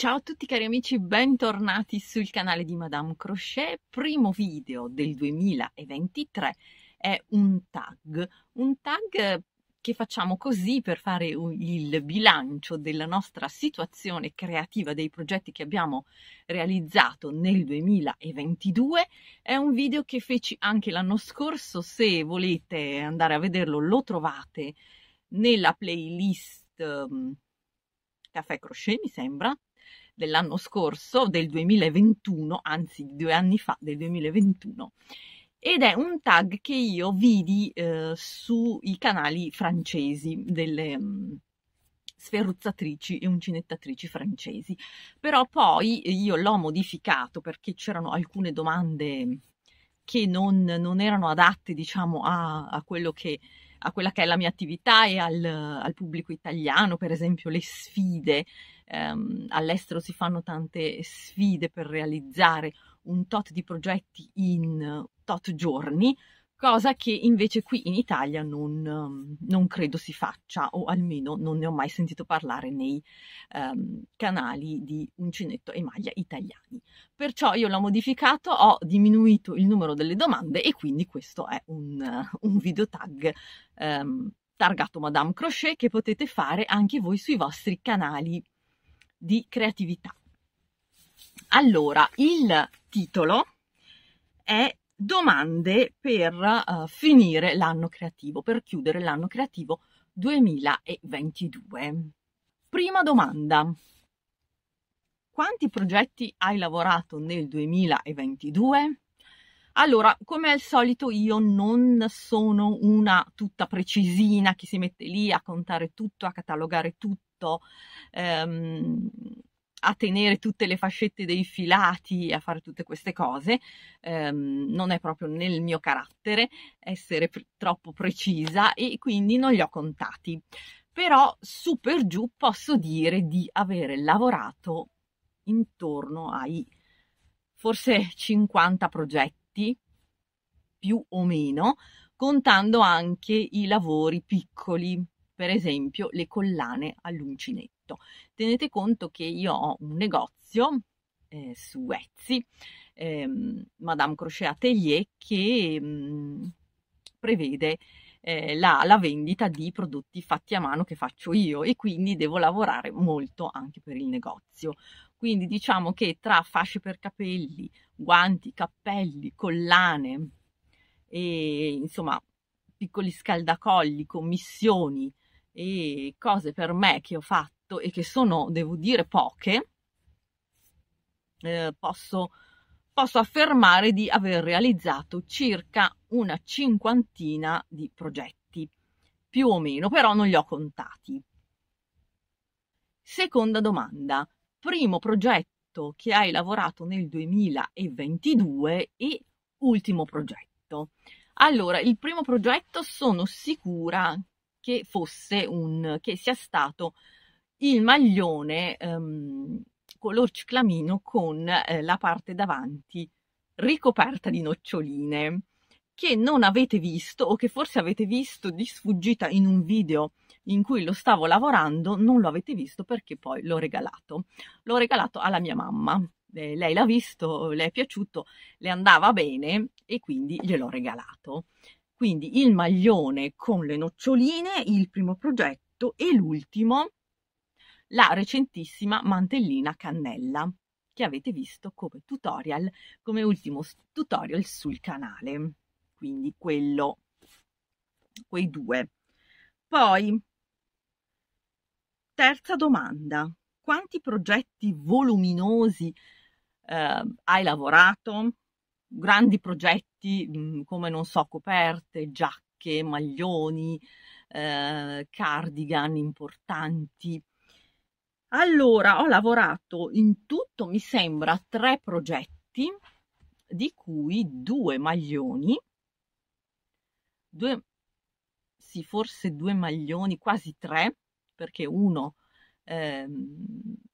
Ciao a tutti cari amici, bentornati sul canale di Madame Crochet. Primo video del 2023 è un tag, un tag che facciamo così per fare il bilancio della nostra situazione creativa dei progetti che abbiamo realizzato nel 2022. È un video che feci anche l'anno scorso, se volete andare a vederlo lo trovate nella playlist mm, Caffè Crochet, mi sembra, dell'anno scorso, del 2021, anzi due anni fa, del 2021, ed è un tag che io vidi eh, sui canali francesi delle mm, sferruzzatrici e uncinettatrici francesi. Però poi io l'ho modificato perché c'erano alcune domande che non, non erano adatte, diciamo, a, a quello che a quella che è la mia attività e al, al pubblico italiano, per esempio le sfide. Um, all'estero si fanno tante sfide per realizzare un tot di progetti in tot giorni, cosa che invece qui in Italia non, ehm, non, credo si faccia o almeno non ne ho mai sentito parlare nei um, canali di Uncinetto e Maglia italiani. Perciò io l'ho modificato, ho diminuito il numero delle domande e quindi questo è un, uh, un video tag um, targato Madame Crochet che potete fare anche voi sui vostri canali di creatività. Allora, il titolo è domande per uh, finire l'anno creativo, per chiudere l'anno creativo 2022. Prima domanda. Quanti progetti hai lavorato nel 2022? Allora, come al solito io non sono una tutta precisina che si mette lì a contare tutto, a catalogare tutto. Ehm, a tenere tutte le fascette dei filati, a fare tutte queste cose, ehm, non è proprio nel mio carattere essere pr- troppo precisa e quindi non li ho contati. Però su per giù posso dire di avere lavorato intorno ai forse 50 progetti, più o meno, contando anche i lavori piccoli, per esempio le collane all'uncinetto tutto. Certo, tenete conto che io ho un negozio eh, su Etsy, ehm, Madame Crochet Atelier, che mh, mm, prevede eh, la, la, vendita di prodotti fatti a mano che faccio io e quindi devo lavorare molto anche per il negozio. Quindi diciamo che tra fasce per capelli, guanti, cappelli, collane e insomma piccoli scaldacolli, commissioni e cose per me che ho fatto fatto e che sono, devo dire, poche, eh, posso, posso affermare di aver realizzato circa una cinquantina di progetti, più o meno, però non li ho contati. Seconda domanda, primo progetto che hai lavorato nel 2022 e ultimo progetto. Allora, il primo progetto sono sicura che fosse un che sia stato il maglione ehm, color ciclamino con eh, la parte davanti ricoperta di noccioline che non avete visto o che forse avete visto di sfuggita in un video in cui lo stavo lavorando, non lo avete visto perché poi l'ho regalato. L'ho regalato alla mia mamma. Eh, lei l'ha visto, le è piaciuto, le andava bene e quindi gliel'ho regalato. Quindi il maglione con le noccioline, il primo progetto e l'ultimo la recentissima mantellina cannella che avete visto come tutorial, come ultimo tutorial sul canale. Quindi quello, quei due. Poi, terza domanda. Quanti progetti voluminosi eh, hai lavorato? Grandi progetti mm, come, non so, coperte, giacche, maglioni, eh, cardigan importanti, allora, ho lavorato in tutto, mi sembra, tre progetti, di cui due maglioni, due, sì, forse due maglioni, quasi tre, perché uno eh,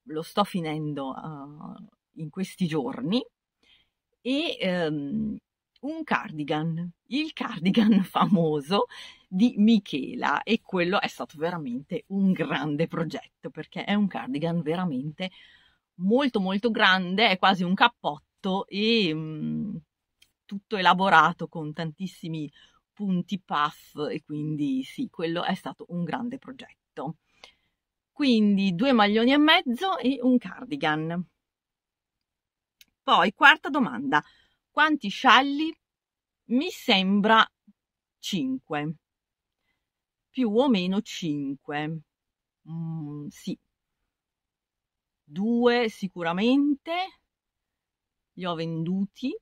lo sto finendo uh, in questi giorni, e um, un cardigan, il cardigan famoso di Michela e quello è stato veramente un grande progetto perché è un cardigan veramente molto molto grande, è quasi un cappotto e mh, mm, tutto elaborato con tantissimi punti puff e quindi sì, quello è stato un grande progetto. Quindi due maglioni e mezzo e un cardigan. Poi quarta domanda, quanti scialli? Mi sembra 5 più o meno 5. Mm, sì, due sicuramente li ho venduti.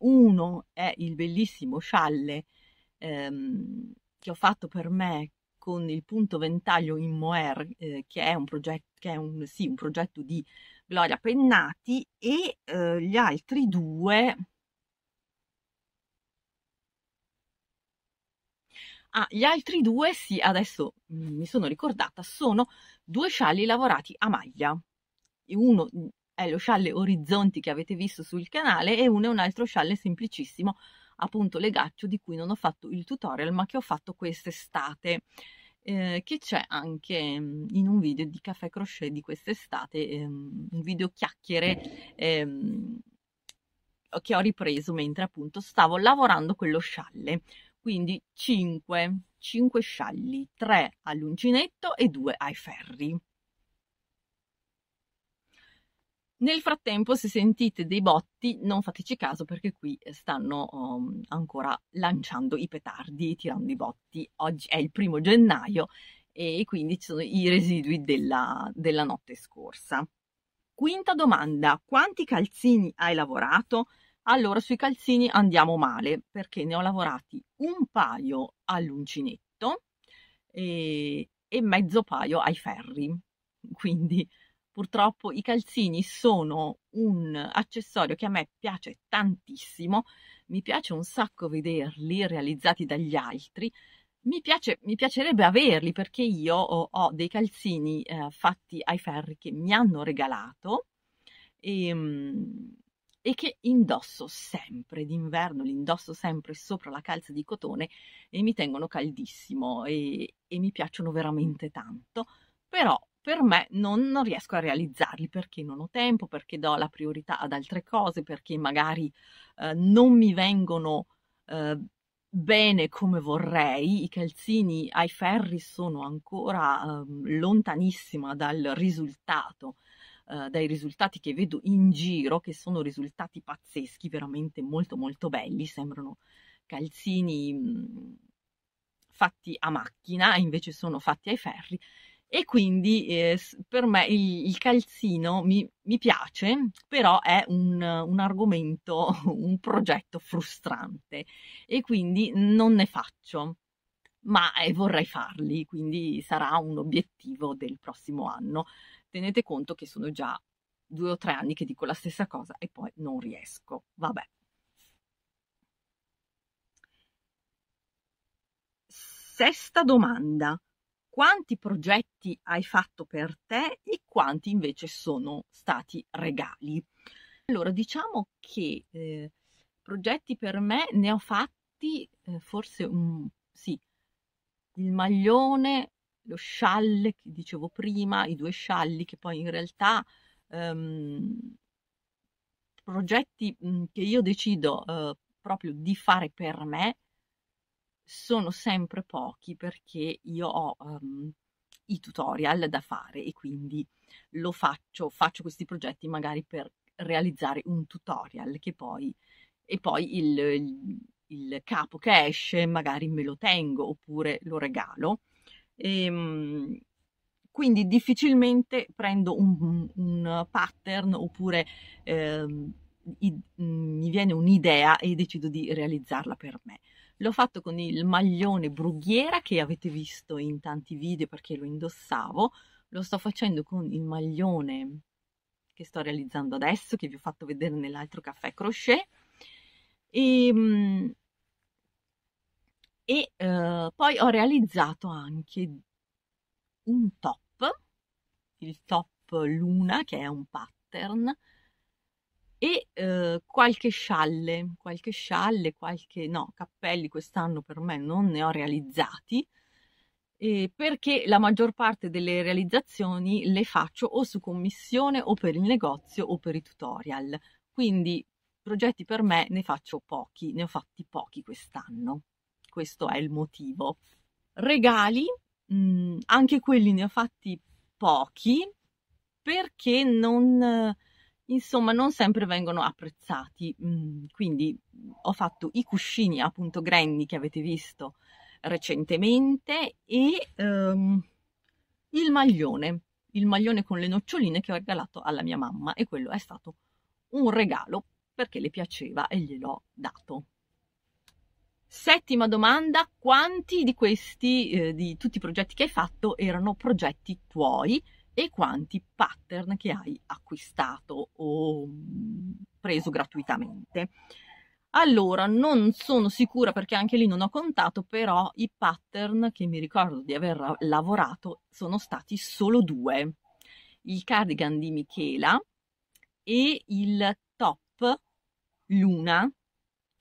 Uno è il bellissimo scialle ehm, che ho fatto per me con il punto ventaglio in moer, eh, che è, un progetto, che è un, sì, un progetto di Gloria Pennati, e eh, gli altri due Ah, gli altri due, sì, adesso mi sono ricordata, sono due scialli lavorati a maglia. Uno mm, è lo scialle orizzonti che avete visto sul canale e uno è un altro scialle semplicissimo, appunto legaccio, di cui non ho fatto il tutorial ma che ho fatto quest'estate. Eh, che c'è anche mm, in un video di caffè crochet di quest'estate, ehm, un video chiacchiere ehm, che ho ripreso mentre appunto stavo lavorando quello scialle quindi 5, 5 scialli, 3 all'uncinetto e 2 ai ferri. Nel frattempo, se sentite dei botti, non fateci caso perché qui stanno um, ancora lanciando i petardi e tirando i botti. Oggi è il primo gennaio e quindi ci sono i residui della, della notte scorsa. Quinta domanda, quanti calzini hai lavorato? Allora, sui calzini andiamo male perché ne ho lavorati un paio all'uncinetto e, eh, e mezzo paio ai ferri. Quindi purtroppo i calzini sono un accessorio che a me piace tantissimo, mi piace un sacco vederli realizzati dagli altri. Mi, piace, mi piacerebbe averli perché io ho, ho dei calzini eh, fatti ai ferri che mi hanno regalato e, ehm, e che indosso sempre d'inverno, li indosso sempre sopra la calza di cotone e mi tengono caldissimo e, e mi piacciono veramente tanto, però per me non, non, riesco a realizzarli perché non ho tempo, perché do la priorità ad altre cose, perché magari eh, non mi vengono eh, bene come vorrei, i calzini ai ferri sono ancora eh, lontanissima dal risultato eh, dai risultati che vedo in giro, che sono risultati pazzeschi, veramente molto molto belli, sembrano calzini mh, mm, fatti a macchina, invece sono fatti ai ferri e quindi eh, per me il, il calzino mi, mi, piace, però è un, un, argomento, un progetto frustrante e quindi non ne faccio, ma eh, vorrei farli, quindi sarà un obiettivo del prossimo anno tenete conto che sono già due o tre anni che dico la stessa cosa e poi non riesco. Vabbè. Sesta domanda. Quanti progetti hai fatto per te e quanti invece sono stati regali? Allora, diciamo che eh, progetti per me ne ho fatti eh, forse un, sì, il maglione lo scialle che dicevo prima, i due scialli che poi in realtà ehm, progetti mhmm, che io decido eh, proprio di fare per me sono sempre pochi perché io ho ehm, i tutorial da fare e quindi lo faccio, faccio questi progetti magari per realizzare un tutorial che poi e poi il, il, il capo che esce magari me lo tengo oppure lo regalo e, ehm, quindi difficilmente prendo un, un pattern oppure eh, i, mm, mi viene un'idea e decido di realizzarla per me. L'ho fatto con il maglione brughiera che avete visto in tanti video perché lo indossavo, lo sto facendo con il maglione che sto realizzando adesso, che vi ho fatto vedere nell'altro caffè crochet. E, ehm, e eh, poi ho realizzato anche un top, il top luna che è un pattern e eh, qualche scialle, qualche scialle, qualche no, cappelli quest'anno per me non ne ho realizzati eh, perché la maggior parte delle realizzazioni le faccio o su commissione o per il negozio o per i tutorial. Quindi progetti per me ne faccio pochi, ne ho fatti pochi quest'anno questo è il motivo. Regali, mh, mm, anche quelli ne ho fatti pochi perché non, insomma, non sempre vengono apprezzati. Mm, quindi ho fatto i cuscini appunto granny che avete visto recentemente e um, il maglione, il maglione con le noccioline che ho regalato alla mia mamma e quello è stato un regalo perché le piaceva e gliel'ho dato. Settima domanda, quanti di questi, eh, di tutti i progetti che hai fatto, erano progetti tuoi e quanti pattern che hai acquistato o mm, preso gratuitamente? Allora, non sono sicura perché anche lì non ho contato, però i pattern che mi ricordo di aver lavorato sono stati solo due. Il cardigan di Michela e il top Luna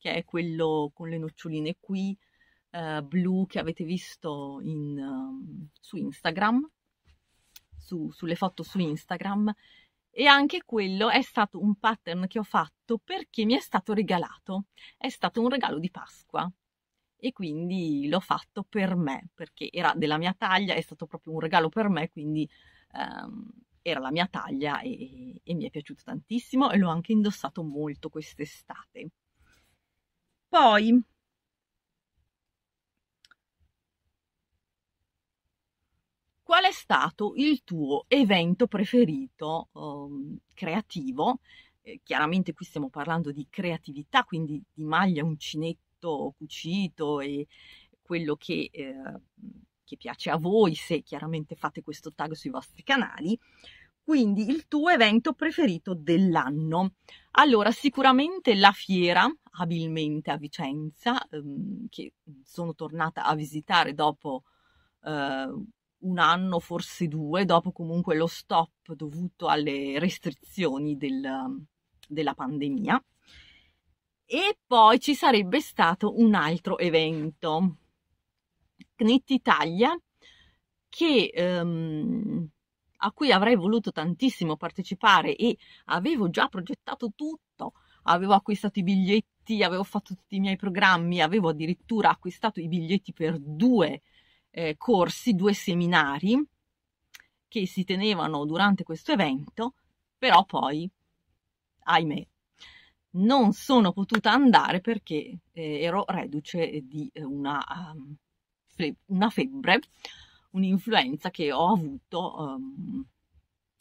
che è quello con le noccioline qui, eh, blu, che avete visto in, um, su Instagram, su, sulle foto su Instagram. E anche quello è stato un pattern che ho fatto perché mi è stato regalato. È stato un regalo di Pasqua e quindi l'ho fatto per me, perché era della mia taglia, è stato proprio un regalo per me, quindi ehm, era la mia taglia e, e mi è piaciuto tantissimo e l'ho anche indossato molto quest'estate. Poi qual è stato il tuo evento preferito um, creativo? Eh, chiaramente qui stiamo parlando di creatività, quindi di maglia, uncinetto cucito e quello che, eh, che piace a voi, se chiaramente fate questo tag sui vostri canali quindi il tuo evento preferito dell'anno. Allora, sicuramente la fiera, abilmente a Vicenza, ehm, che sono tornata a visitare dopo eh, un anno, forse due, dopo comunque lo stop dovuto alle restrizioni del, della pandemia. E poi ci sarebbe stato un altro evento, CNIT Italia, che ehm, a cui avrei voluto tantissimo partecipare e avevo già progettato tutto, avevo acquistato i biglietti, avevo fatto tutti i miei programmi, avevo addirittura acquistato i biglietti per due eh, corsi, due seminari che si tenevano durante questo evento, però poi, ahimè, non sono potuta andare perché eh, ero reduce di una, um, feb- una febbre un'influenza che ho avuto um,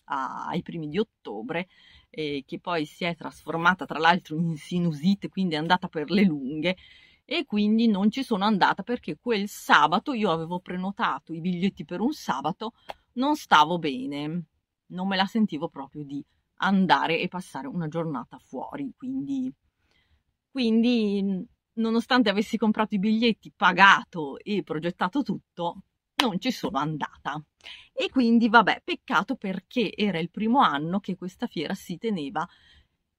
a, ai primi di ottobre eh, che poi si è trasformata tra l'altro in sinusite, quindi è andata per le lunghe e quindi non ci sono andata perché quel sabato io avevo prenotato i biglietti per un sabato, non stavo bene, non me la sentivo proprio di andare e passare una giornata fuori, quindi, quindi nonostante avessi comprato i biglietti, pagato e progettato tutto, non ci sono andata. E quindi, vabbè, peccato perché era il primo anno che questa fiera si teneva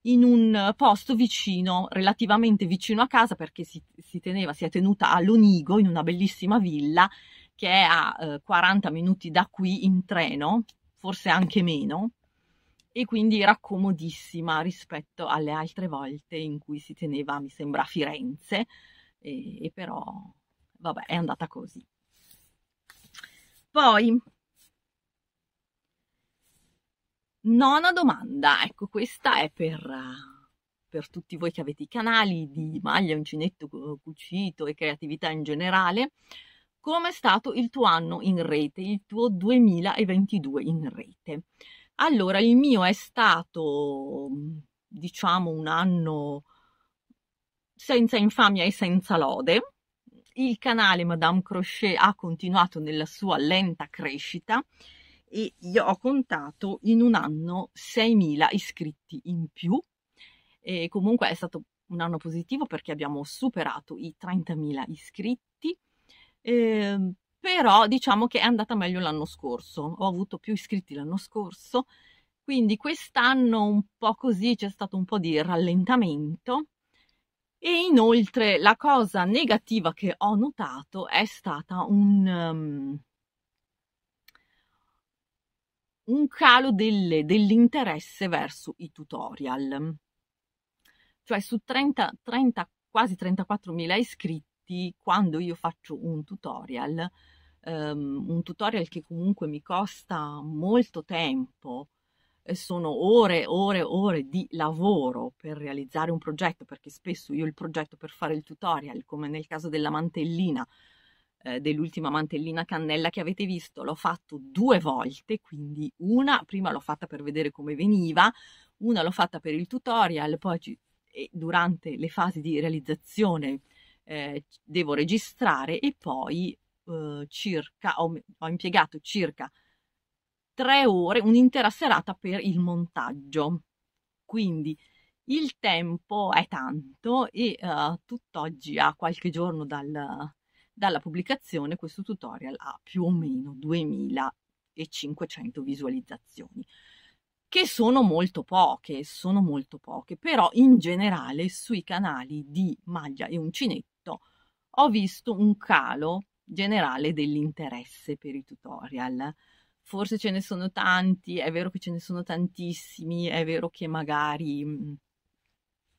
in un posto vicino, relativamente vicino a casa, perché si, si teneva, si è tenuta a Lonigo, in una bellissima villa che è a eh, 40 minuti da qui in treno, forse anche meno, e quindi era comodissima rispetto alle altre volte in cui si teneva, mi sembra, a Firenze, e, e però, vabbè, è andata così. Poi, nona domanda, ecco questa è per, per tutti voi che avete i canali di maglia, uncinetto cucito e creatività in generale. Com'è stato il tuo anno in rete, il tuo 2022 in rete? Allora, il mio è stato, diciamo, un anno senza infamia e senza lode, il canale Madame Crochet ha continuato nella sua lenta crescita e io ho contato in un anno 6.000 iscritti in più e comunque è stato un anno positivo perché abbiamo superato i 30.000 iscritti eh, però diciamo che è andata meglio l'anno scorso ho avuto più iscritti l'anno scorso quindi quest'anno un po' così c'è stato un po' di rallentamento e inoltre la cosa negativa che ho notato è stata un, um, un calo delle, dell'interesse verso i tutorial. Cioè su 30, 30, quasi 34.000 iscritti, quando io faccio un tutorial, um, un tutorial che comunque mi costa molto tempo, sono ore, e ore, e ore di lavoro per realizzare un progetto, perché spesso io il progetto per fare il tutorial, come nel caso della mantellina, eh, dell'ultima mantellina cannella che avete visto, l'ho fatto due volte, quindi una prima l'ho fatta per vedere come veniva, una l'ho fatta per il tutorial, poi ci, durante le fasi di realizzazione eh, devo registrare e poi eh, circa, ho, ho impiegato circa tre ore, un'intera serata per il montaggio. Quindi il tempo è tanto e uh, tutt'oggi, a qualche giorno dal, dalla pubblicazione, questo tutorial ha più o meno 2500 visualizzazioni, che sono molto poche, sono molto poche, però in generale sui canali di Maglia e Uncinetto ho visto un calo generale dell'interesse per i tutorial forse ce ne sono tanti, è vero che ce ne sono tantissimi, è vero che magari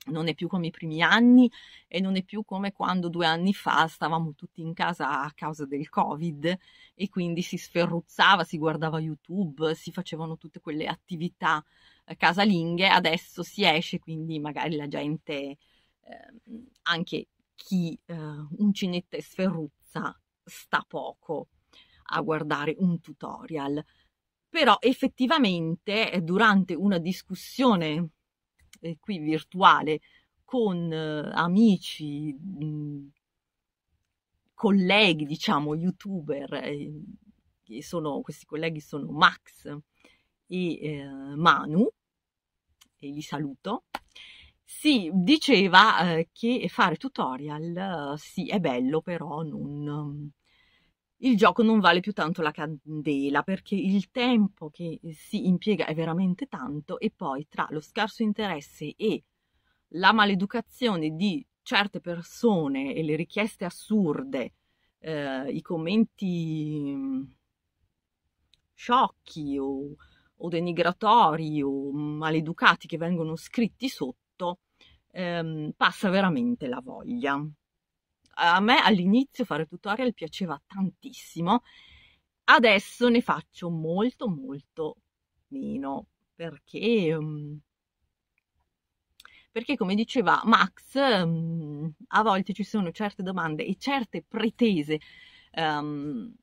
non è più come i primi anni e non è più come quando due anni fa stavamo tutti in casa a causa del covid e quindi si sferruzzava, si guardava YouTube, si facevano tutte quelle attività eh, casalinghe, adesso si esce quindi magari la gente, eh, anche chi eh, uncinetta e sferruzza sta poco a guardare un tutorial. Però effettivamente eh, durante una discussione eh, qui virtuale con eh, amici, mh, colleghi, diciamo, youtuber, eh, che sono, questi colleghi sono Max e eh, Manu, e li saluto, si diceva eh, che fare tutorial sì è bello, però non il gioco non vale più tanto la candela perché il tempo che si impiega è veramente tanto e poi tra lo scarso interesse e la maleducazione di certe persone e le richieste assurde, eh, i commenti mm, sciocchi o, o, denigratori o maleducati che vengono scritti sotto, ehm, passa veramente la voglia a me all'inizio fare tutorial piaceva tantissimo, adesso ne faccio molto molto meno perché, mm, perché come diceva Max, mm, a volte ci sono certe domande e certe pretese um,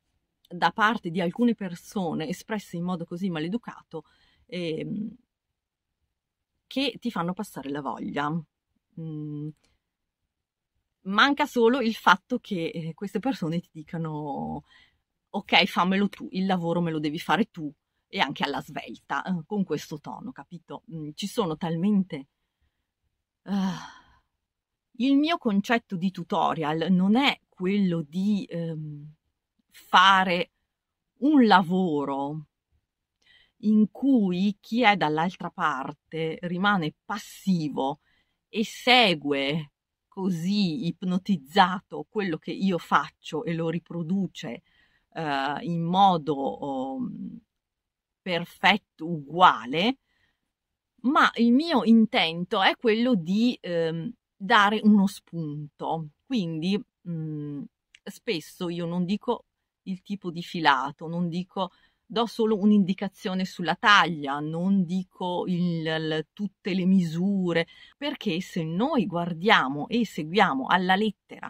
da parte di alcune persone espresse in modo così maleducato eh, che ti fanno passare la voglia. Mm, manca solo il fatto che eh, queste persone ti dicano ok fammelo tu, il lavoro me lo devi fare tu e anche alla svelta, eh, con questo tono, capito? Mm, ci sono talmente... Uh... Il mio concetto di tutorial non è quello di ehm, fare un lavoro in cui chi è dall'altra parte rimane passivo e segue così ipnotizzato quello che io faccio e lo riproduce eh, in modo um, perfetto, uguale, ma il mio intento è quello di ehm, dare uno spunto. Quindi mh, mm, spesso io non dico il tipo di filato, non dico do solo un'indicazione sulla taglia, non dico il, il, tutte le misure, perché se noi guardiamo e seguiamo alla lettera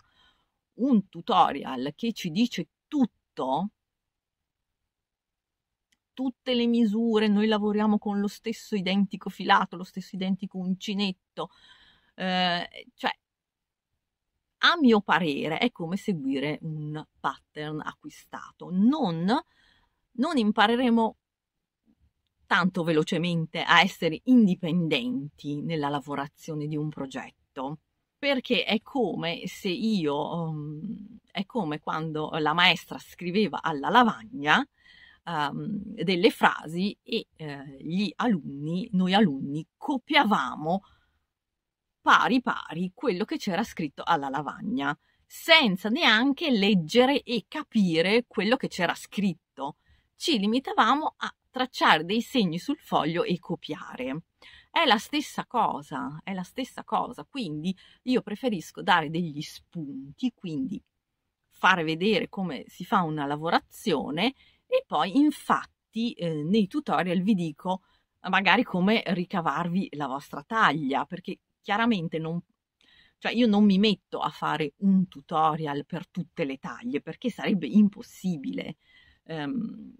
un tutorial che ci dice tutto, tutte le misure, noi lavoriamo con lo stesso identico filato, lo stesso identico uncinetto, eh, cioè a mio parere è come seguire un pattern acquistato, non non impareremo tanto velocemente a essere indipendenti nella lavorazione di un progetto, perché è come se io, um, è come quando la maestra scriveva alla lavagna um, delle frasi e eh, gli alunni, noi alunni, copiavamo pari pari quello che c'era scritto alla lavagna, senza neanche leggere e capire quello che c'era scritto ci limitavamo a tracciare dei segni sul foglio e copiare. È la stessa cosa, è la stessa cosa, quindi io preferisco dare degli spunti, quindi fare vedere come si fa una lavorazione e poi infatti eh, nei tutorial vi dico magari come ricavarvi la vostra taglia, perché chiaramente non, cioè io non mi metto a fare un tutorial per tutte le taglie, perché sarebbe impossibile. Um,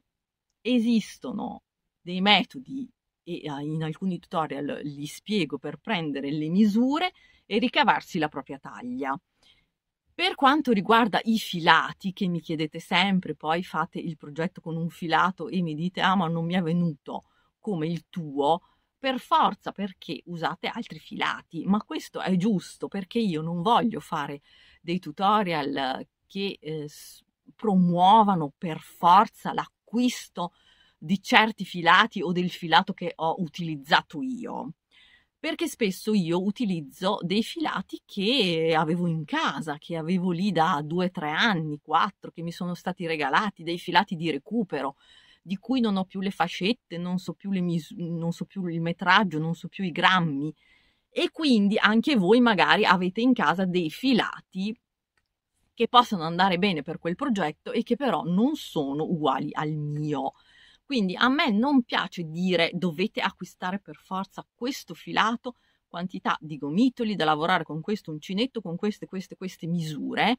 esistono dei metodi e ah, in alcuni tutorial li spiego per prendere le misure e ricavarsi la propria taglia. Per quanto riguarda i filati, che mi chiedete sempre, poi fate il progetto con un filato e mi dite ah ma non mi è venuto come il tuo, per forza perché usate altri filati, ma questo è giusto perché io non voglio fare dei tutorial che eh, promuovano per forza la acquisto di certi filati o del filato che ho utilizzato io perché spesso io utilizzo dei filati che avevo in casa, che avevo lì da due, tre anni, quattro, che mi sono stati regalati, dei filati di recupero, di cui non ho più le fascette, non so più, mis- non so più il metraggio, non so più i grammi. E quindi anche voi magari avete in casa dei filati che possono andare bene per quel progetto e che però non sono uguali al mio. Quindi a me non piace dire dovete acquistare per forza questo filato, quantità di gomitoli da lavorare con questo uncinetto, con queste, queste, queste misure,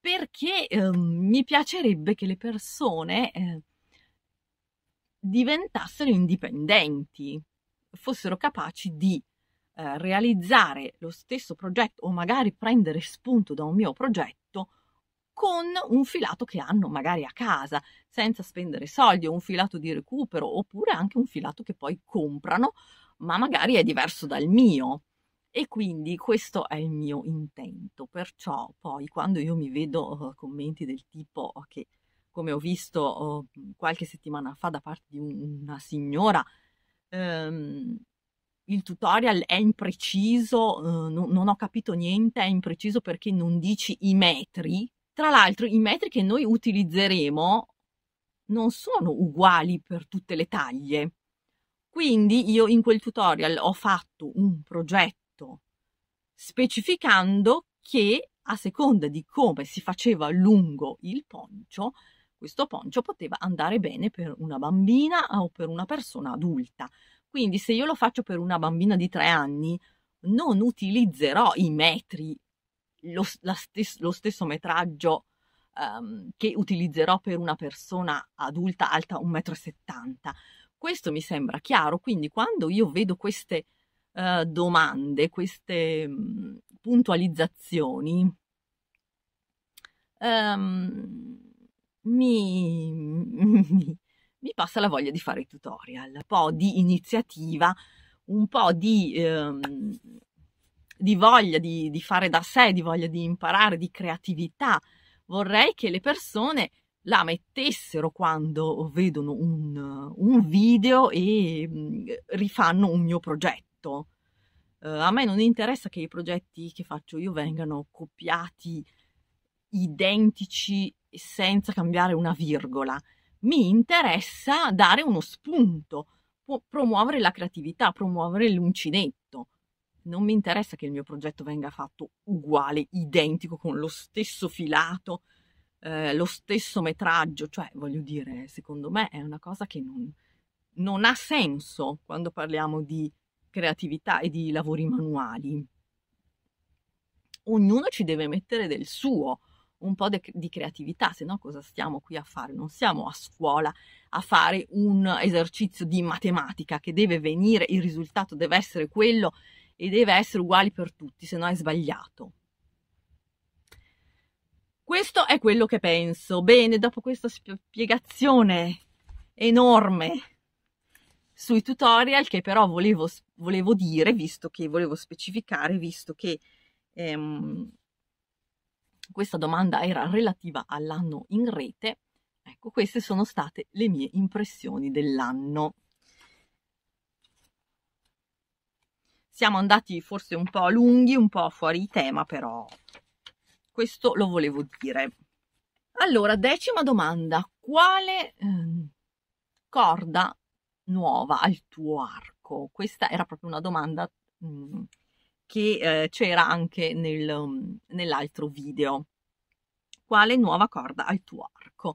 perché eh, mi piacerebbe che le persone eh, diventassero indipendenti, fossero capaci di eh, realizzare lo stesso progetto o magari prendere spunto da un mio progetto con un filato che hanno magari a casa, senza spendere soldi, o un filato di recupero, oppure anche un filato che poi comprano, ma magari è diverso dal mio. E quindi questo è il mio intento, perciò poi quando io mi vedo eh, commenti del tipo che, come ho visto eh, qualche settimana fa da parte di una signora, um, il tutorial è impreciso, eh, no, non ho capito niente, è impreciso perché non dici i metri. Tra l'altro i metri che noi utilizzeremo non sono uguali per tutte le taglie. Quindi io in quel tutorial ho fatto un progetto specificando che a seconda di come si faceva lungo il poncio, questo poncio poteva andare bene per una bambina o per una persona adulta. Quindi se io lo faccio per una bambina di tre anni, non utilizzerò i metri, lo, stes- lo stesso metraggio um, che utilizzerò per una persona adulta alta 1,70 m. Questo mi sembra chiaro, quindi quando io vedo queste uh, domande, queste um, puntualizzazioni, um, mi, mi, mi passa la voglia di fare i tutorial, un po' di iniziativa, un po' di, ehm, di voglia di, di fare da sé, di voglia di imparare, di creatività. Vorrei che le persone la mettessero quando vedono un, un, video e rifanno un mio progetto. Uh, a me non interessa che i progetti che faccio io vengano copiati identici senza cambiare una virgola mi interessa dare uno spunto, promuovere la creatività, promuovere l'uncinetto. Non mi interessa che il mio progetto venga fatto uguale, identico, con lo stesso filato, eh, lo stesso metraggio, cioè voglio dire, secondo me è una cosa che non, non ha senso quando parliamo di creatività e di lavori manuali. Ognuno ci deve mettere del suo un po' de- di creatività, se no cosa stiamo qui a fare? Non siamo a scuola a fare un esercizio di matematica che deve venire, il risultato deve essere quello e deve essere uguale per tutti, se no è sbagliato. Questo è quello che penso. Bene, dopo questa spiegazione enorme sui tutorial che però volevo, volevo dire, visto che volevo specificare, visto che ehm, questa domanda era relativa all'anno in rete, ecco, queste sono state le mie impressioni dell'anno. Siamo andati forse un po' lunghi, un po' fuori tema, però questo lo volevo dire. Allora, decima domanda, quale eh, corda nuova al tuo arco? Questa era proprio una domanda mh, mhmm, che eh, c'era anche nel, mm, nell'altro video. Quale nuova corda al tuo arco?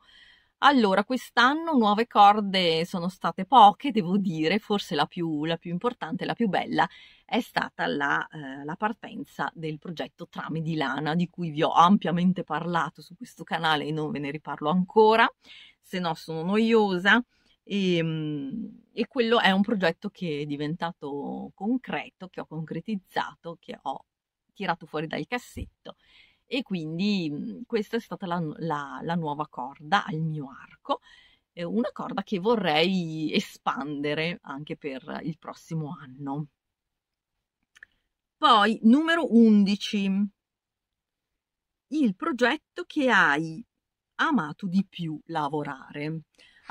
Allora, quest'anno nuove corde sono state poche, devo dire, forse la più, la più importante, la più bella è stata la, eh, la, partenza del progetto Trame di Lana, di cui vi ho ampiamente parlato su questo canale e non ve ne riparlo ancora, se no sono noiosa. E, ehm, e, quello è un progetto che è diventato concreto, che ho concretizzato, che ho tirato fuori dal cassetto e quindi mhmm, questa è stata la, la, la nuova corda al mio arco, una corda che vorrei espandere anche per il prossimo anno. Poi, numero 11, il progetto che hai amato di più lavorare.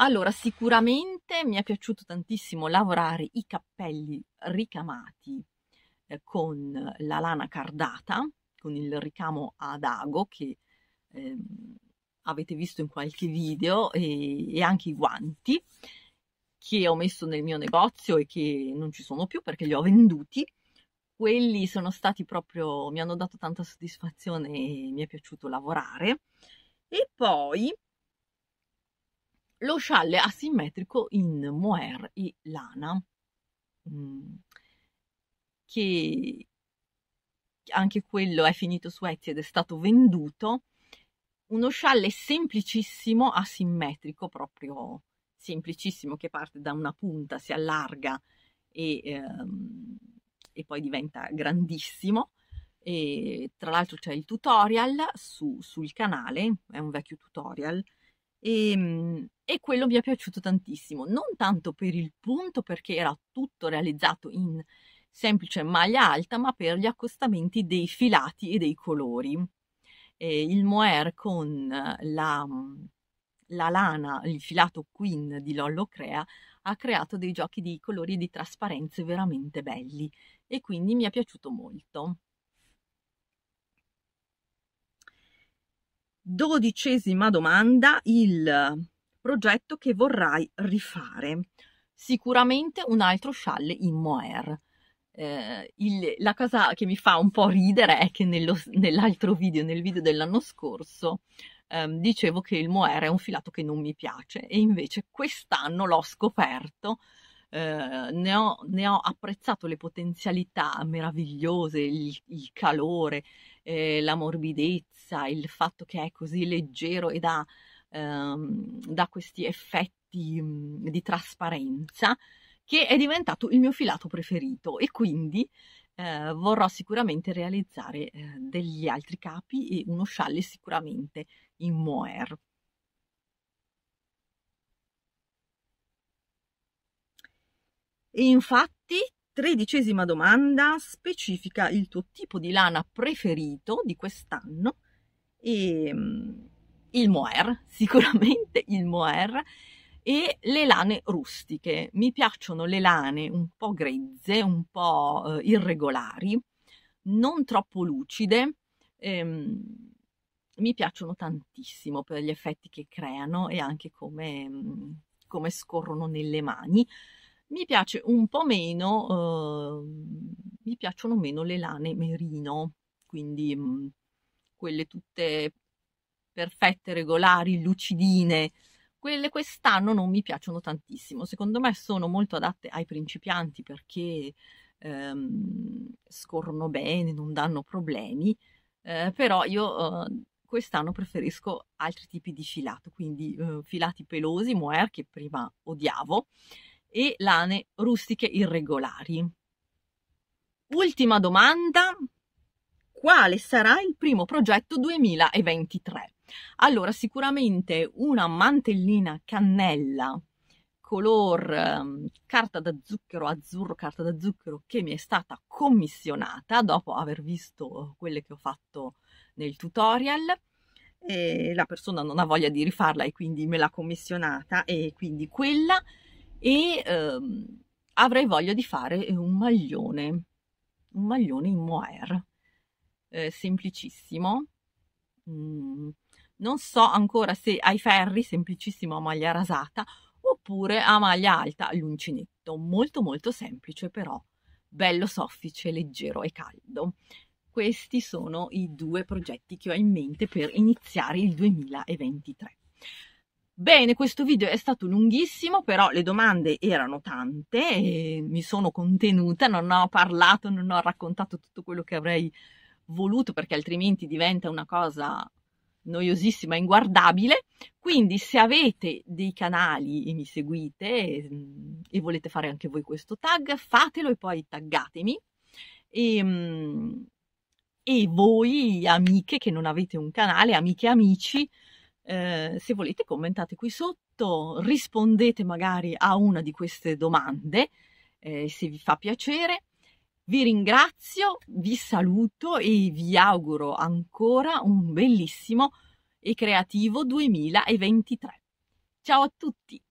Allora, sicuramente mi è piaciuto tantissimo lavorare i cappelli ricamati eh, con la lana cardata, con il ricamo ad ago che eh, avete visto in qualche video e, e anche i guanti che ho messo nel mio negozio e che non ci sono più perché li ho venduti. Quelli sono stati proprio, mi hanno dato tanta soddisfazione e mi è piaciuto lavorare. E poi lo scialle asimmetrico in mohair e lana, mm, che anche quello è finito su Etsy ed è stato venduto. Uno scialle semplicissimo, asimmetrico, proprio semplicissimo, che parte da una punta, si allarga e, ehm, e poi diventa grandissimo. E, tra l'altro c'è il tutorial su, sul canale, è un vecchio tutorial e, ehm, e, quello mi è piaciuto tantissimo, non tanto per il punto perché era tutto realizzato in semplice maglia alta, ma per gli accostamenti dei filati e dei colori. E il mohair con la, la lana, il filato Queen di Lollo Crea, ha creato dei giochi di colori e di trasparenze veramente belli e quindi mi è piaciuto molto. dodicesima domanda, il progetto che vorrai rifare. Sicuramente un altro scialle in mohair. Eh, il, la cosa che mi fa un po' ridere è che nello, nell'altro video, nel video dell'anno scorso, ehm, dicevo che il mohair è un filato che non mi piace e invece quest'anno l'ho scoperto. Eh, ne, ho, ne, ho, apprezzato le potenzialità meravigliose, il, il calore, eh, la morbidezza stessa, il fatto che è così leggero e da, ehm, da questi effetti mh, mhmm, di trasparenza, che è diventato il mio filato preferito e quindi eh, vorrò sicuramente realizzare eh, degli altri capi e uno scialle sicuramente in mohair. E infatti, tredicesima domanda, specifica il tuo tipo di lana preferito di quest'anno e, ehm, il moher, sicuramente il moher e le lane rustiche. Mi piacciono le lane un po' grezze, un po' eh, irregolari, non troppo lucide. Ehm, mi piacciono tantissimo per gli effetti che creano e anche come, mm, come scorrono nelle mani. Mi piace un po' meno, eh, mi piacciono meno le lane merino, quindi mm, quelle tutte perfette, regolari, lucidine, quelle quest'anno non mi piacciono tantissimo. Secondo me sono molto adatte ai principianti perché ehm, scorrono bene, non danno problemi, eh, però io eh, quest'anno preferisco altri tipi di filato, quindi eh, filati pelosi, moer che prima odiavo, e lane rustiche irregolari. Ultima domanda, quale sarà il primo progetto 2023? Allora, sicuramente una mantellina cannella color um, carta da zucchero azzurro, carta da zucchero che mi è stata commissionata dopo aver visto quelle che ho fatto nel tutorial. E la persona non ha voglia di rifarla e quindi me l'ha commissionata e quindi quella e um, avrei voglia di fare un maglione, un maglione in mohair eh, semplicissimo. Mm, non so ancora se ai ferri, semplicissimo a maglia rasata, oppure a maglia alta all'uncinetto. Molto molto semplice però, bello soffice, leggero e caldo. Questi sono i due progetti che ho in mente per iniziare il 2023. Bene, questo video è stato lunghissimo, però le domande erano tante e mi sono contenuta, non ho parlato, non ho raccontato tutto quello che avrei voluto perché altrimenti diventa una cosa noiosissima, inguardabile. Quindi se avete dei canali e mi seguite e, mm, e volete fare anche voi questo tag, fatelo e poi taggatemi. E, ehm, e voi, amiche che non avete un canale, amiche e amici, eh, se volete commentate qui sotto, rispondete magari a una di queste domande eh, se vi fa piacere vi ringrazio, vi saluto e vi auguro ancora un bellissimo e creativo 2023. Ciao a tutti!